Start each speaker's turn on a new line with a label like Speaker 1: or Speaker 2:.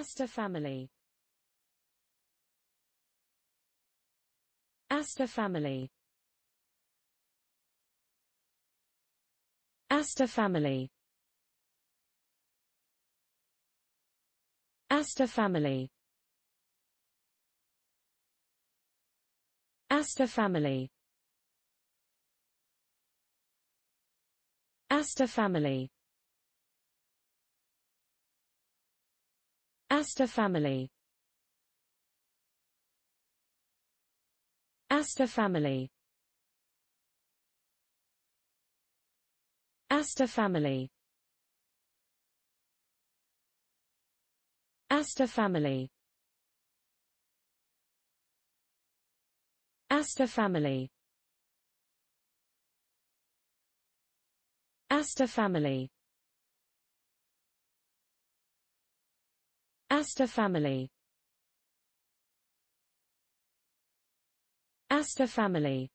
Speaker 1: Asta family Asta family Asta family Asta family Asta family Asta family Aster family Aster family Aster family Aster family Aster family Aster family Aster family Aster family